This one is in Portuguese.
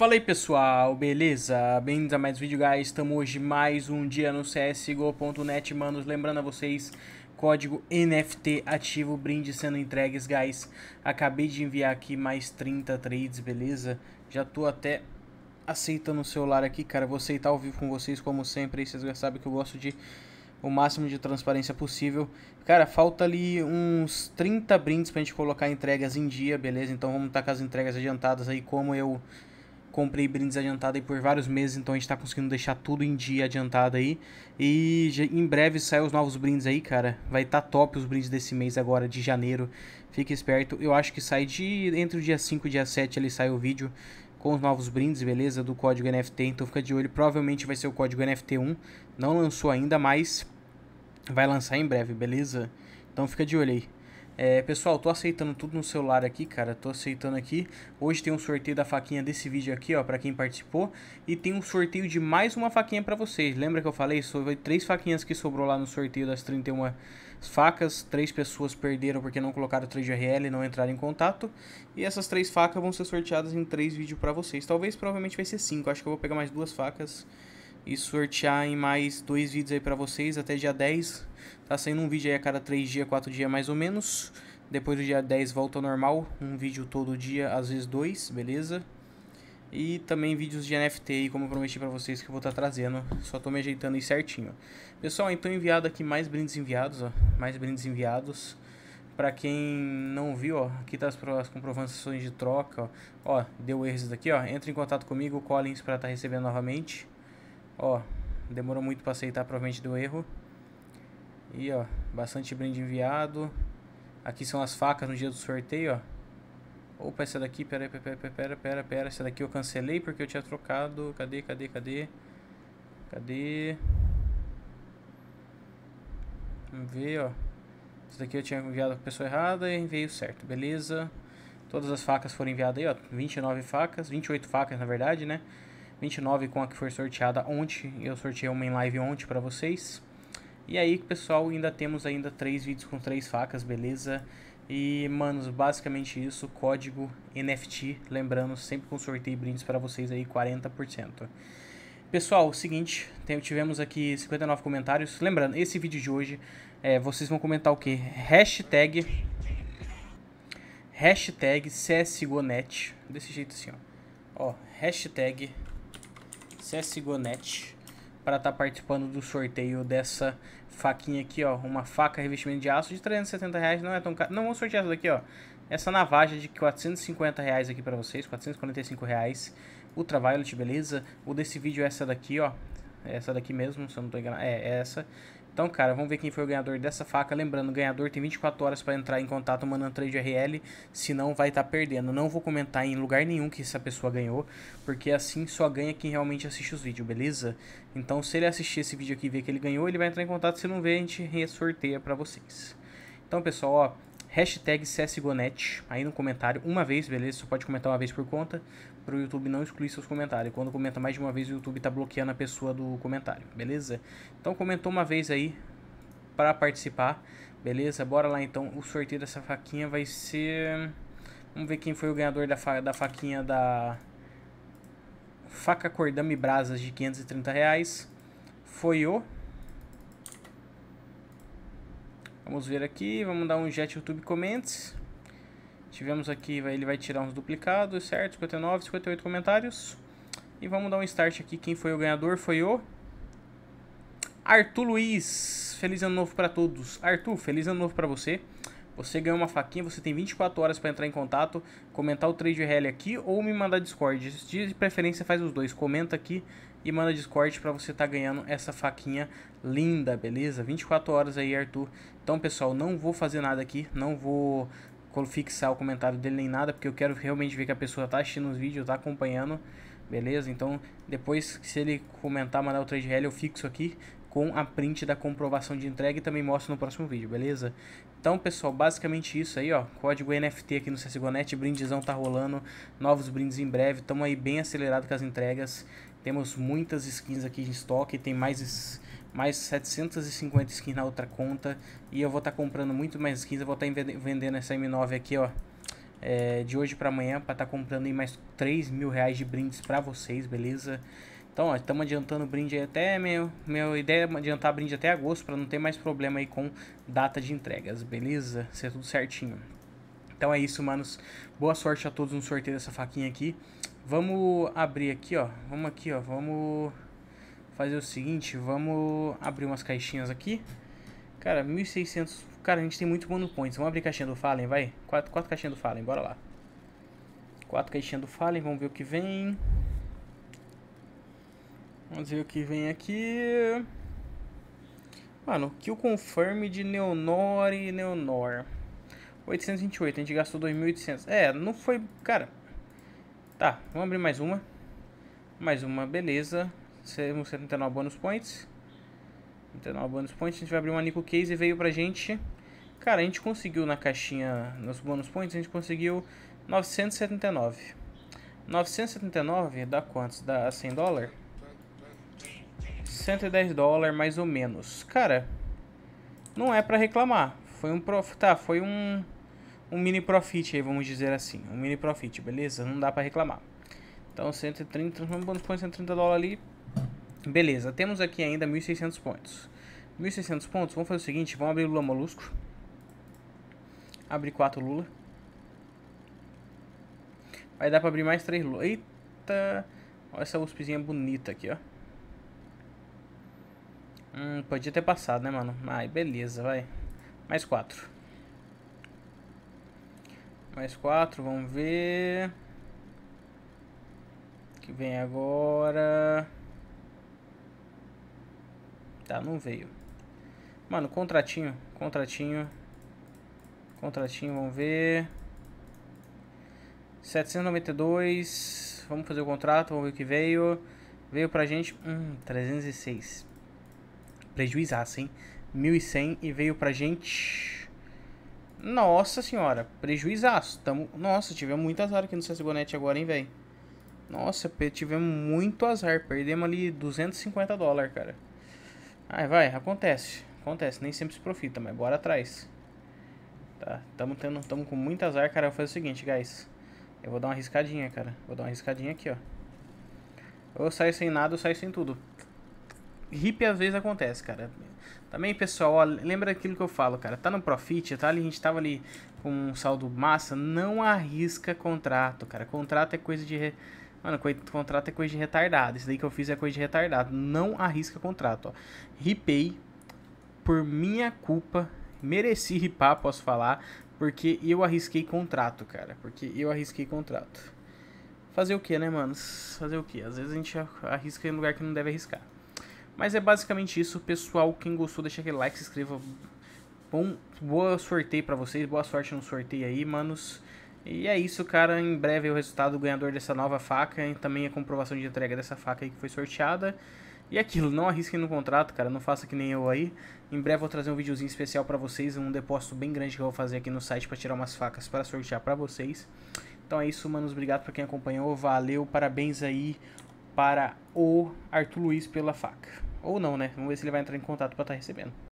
Fala aí pessoal, beleza? Bem-vindos a mais um vídeo, guys. Estamos hoje mais um dia no CSGO.net, manos. Lembrando a vocês, código NFT ativo, brinde sendo entregues, guys. Acabei de enviar aqui mais 30 trades, beleza? Já tô até aceitando o celular aqui, cara. Vou aceitar ao vivo com vocês, como sempre. Vocês já sabem que eu gosto de o máximo de transparência possível. Cara, falta ali uns 30 brindes pra gente colocar entregas em dia, beleza? Então vamos estar tá com as entregas adiantadas aí, como eu comprei brindes adiantado aí por vários meses, então a gente tá conseguindo deixar tudo em dia adiantado aí. E em breve saem os novos brindes aí, cara. Vai tá top os brindes desse mês agora, de janeiro. fique esperto. Eu acho que sai de entre o dia 5 e dia 7 ele sai o vídeo com os novos brindes, beleza? Do código NFT, então fica de olho. Provavelmente vai ser o código NFT1. Não lançou ainda, mas vai lançar em breve, beleza? Então fica de olho aí. É, pessoal, tô aceitando tudo no celular aqui, cara. Tô aceitando aqui. Hoje tem um sorteio da faquinha desse vídeo aqui, ó, para quem participou. E tem um sorteio de mais uma faquinha para vocês. Lembra que eu falei? Sobre três faquinhas que sobrou lá no sorteio das 31 facas. Três pessoas perderam porque não colocaram 3GRL e não entraram em contato. E essas três facas vão ser sorteadas em três vídeos para vocês. Talvez, provavelmente, vai ser cinco. Acho que eu vou pegar mais duas facas e sortear em mais dois vídeos aí para vocês até dia 10. Tá saindo um vídeo aí a cada 3 dias, 4 dias mais ou menos. Depois do dia 10 volta ao normal, um vídeo todo dia, às vezes dois, beleza? E também vídeos de NFT aí, como prometi para vocês que eu vou estar tá trazendo. Só tô me ajeitando aí certinho. Pessoal, então enviado aqui mais brindes enviados, ó. Mais brindes enviados. Para quem não viu, ó, aqui tá as, as comprovações de troca, ó. ó deu erro daqui, ó. Entra em contato comigo, Collins, para estar tá recebendo novamente. Ó, demorou muito para aceitar, provavelmente do erro. E ó, bastante brinde enviado. Aqui são as facas no dia do sorteio, ó. Opa, essa daqui, pera, pera, pera, pera, pera, pera. Essa daqui eu cancelei porque eu tinha trocado. Cadê, cadê, cadê? Cadê? Vamos ver, ó. Essa daqui eu tinha enviado pra pessoa errada e veio certo, beleza. Todas as facas foram enviadas aí, ó. 29 facas, 28 facas na verdade, né? 29 com a que foi sorteada ontem. Eu sorteei uma em live ontem para vocês. E aí, pessoal, ainda temos ainda três vídeos com três facas, beleza? E, manos, basicamente isso, código NFT, lembrando, sempre com sorteio e brindes para vocês aí, 40%. Pessoal, é o seguinte, tivemos aqui 59 comentários. Lembrando, esse vídeo de hoje, é, vocês vão comentar o que? Hashtag, hashtag CSGONET, desse jeito assim, ó. Ó, hashtag CSGONET para estar tá participando do sorteio dessa faquinha aqui, ó. Uma faca revestimento de aço de 370 reais, não é tão caro. Não, vou sortear essa daqui, ó. Essa navaja de 450 reais aqui para vocês, 445 reais. Ultraviolet, beleza? O desse vídeo é essa daqui, ó. É essa daqui mesmo, se eu não tô enganado. É, é essa. Então, cara, vamos ver quem foi o ganhador dessa faca. Lembrando, o ganhador tem 24 horas para entrar em contato mandando trade RL, senão vai estar tá perdendo. Não vou comentar em lugar nenhum que essa pessoa ganhou, porque assim só ganha quem realmente assiste os vídeos, beleza? Então, se ele assistir esse vídeo aqui e ver que ele ganhou, ele vai entrar em contato. Se não ver, a gente ressorteia para vocês. Então, pessoal, ó, hashtag CSGONET aí no comentário, uma vez, beleza? Você pode comentar uma vez por conta, para o YouTube não excluir seus comentários. Quando comenta mais de uma vez, o YouTube tá bloqueando a pessoa do comentário, beleza? Então comentou uma vez aí para participar, beleza? Bora lá então, o sorteio dessa faquinha vai ser... Vamos ver quem foi o ganhador da, fa... da faquinha da... Faca Cordame Brasas de 530 reais. Foi o... Vamos ver aqui, vamos dar um jet YouTube comments. Tivemos aqui, ele vai tirar uns duplicados, certo? 59, 58 comentários. E vamos dar um start aqui, quem foi o ganhador foi o... Arthur Luiz, feliz ano novo para todos. Arthur, feliz ano novo para você. Você ganhou uma faquinha, você tem 24 horas para entrar em contato, comentar o trade rally aqui ou me mandar Discord. De preferência faz os dois, comenta aqui e manda Discord para você estar tá ganhando essa faquinha linda, beleza? 24 horas aí, Arthur. Então, pessoal, não vou fazer nada aqui, não vou fixar o comentário dele nem nada, porque eu quero realmente ver que a pessoa tá assistindo os vídeos, tá acompanhando, beleza? Então, depois, se ele comentar, mandar o trade rally, eu fixo aqui com a print da comprovação de entrega e também mostro no próximo vídeo, beleza? Então, pessoal, basicamente isso aí, ó. Código NFT aqui no CSGONet, brindezão tá rolando, novos brindes em breve. estamos aí bem acelerado com as entregas. Temos muitas skins aqui em estoque, tem mais mais 750 skins na outra conta e eu vou estar tá comprando muito mais skins, eu vou estar tá vendendo essa M9 aqui, ó. É, de hoje para amanhã para estar tá comprando aí mais 3 mil reais de brindes para vocês, beleza? Então, ó, estamos adiantando o brinde até. Meu, minha ideia é adiantar brinde até agosto para não ter mais problema aí com data de entregas, beleza? Ser é tudo certinho. Então é isso, manos. Boa sorte a todos no sorteio dessa faquinha aqui. Vamos abrir aqui, ó. Vamos aqui, ó. Vamos fazer o seguinte, vamos abrir umas caixinhas aqui. Cara, 1600. Cara, a gente tem muito mono points. Vamos abrir caixinha do Fallen, vai. Quatro, quatro caixinhas do Fallen, bora lá. Quatro caixinhas do Fallen, vamos ver o que vem. Vamos ver o que vem aqui. Mano, kill confirm de Neonor e Neonor. 828, a gente gastou 2.800. É, não foi... Cara... Tá, vamos abrir mais uma. Mais uma, beleza. 79 bonus points. 79 bonus points. A gente vai abrir uma Nico Case e veio pra gente... Cara, a gente conseguiu na caixinha, nos bonus points, a gente conseguiu 979. 979 dá quantos? Dá 100 dólares? 110 dólares mais ou menos. Cara, não é para reclamar. Foi um prof... tá, foi um um mini profit aí, vamos dizer assim, um mini profit, beleza? Não dá para reclamar. Então 130, então, vamos pontos 130 dólares ali. Beleza, temos aqui ainda 1600 pontos. 1600 pontos, vamos fazer o seguinte, vamos abrir Lula Molusco. Abrir 4 Lula. Vai dar para abrir mais 3 Lula. Eita! Olha essa USPzinha bonita aqui, ó. Hum, podia ter passado, né, mano? Ai, beleza, vai. Mais quatro. Mais quatro, vamos ver. O que vem agora? Tá, não veio. Mano, contratinho, contratinho. Contratinho, vamos ver. 792. Vamos fazer o contrato, vamos ver o que veio. Veio pra gente. Hum, 306 prejuizasse, hein? 1.100 e veio pra gente... Nossa senhora, prejuízaço. Tamo... Nossa, tivemos muito azar aqui no CSGONET agora, hein, velho? Nossa, tivemos muito azar. Perdemos ali 250 dólares, cara. Ai, vai, acontece. Acontece, nem sempre se profita, mas bora atrás. Tá, tamo, tendo, tamo com muito azar, cara. Eu vou fazer o seguinte, guys. Eu vou dar uma riscadinha, cara. Vou dar uma riscadinha aqui, ó. Ou saio sem nada, ou saio sem tudo hippie às vezes acontece, cara. Também, pessoal, ó, lembra aquilo que eu falo, cara. Tá no Profit, tá ali, a gente tava ali com um saldo massa, não arrisca contrato, cara. Contrato é coisa de. Re... Mano, contrato é coisa de retardado. Isso daí que eu fiz é coisa de retardado. Não arrisca contrato, ó. Ripei por minha culpa. Mereci ripar, posso falar. Porque eu arrisquei contrato, cara. Porque eu arrisquei contrato. Fazer o que, né, mano? Fazer o que? Às vezes a gente arrisca em lugar que não deve arriscar. Mas é basicamente isso, pessoal. Quem gostou, deixa aquele like, se inscreva. Bom, boa sorteio para vocês, boa sorte no sorteio aí, manos. E é isso, cara. Em breve é o resultado do ganhador dessa nova faca e também a comprovação de entrega dessa faca aí que foi sorteada. E é aquilo, não arrisquem no contrato, cara, não faça que nem eu aí. Em breve eu vou trazer um videozinho especial para vocês, um depósito bem grande que eu vou fazer aqui no site para tirar umas facas para sortear para vocês. Então é isso, manos, obrigado para quem acompanhou, valeu, parabéns aí para o Arthur Luiz pela faca. Ou não, né? Vamos ver se ele vai entrar em contato para estar tá recebendo.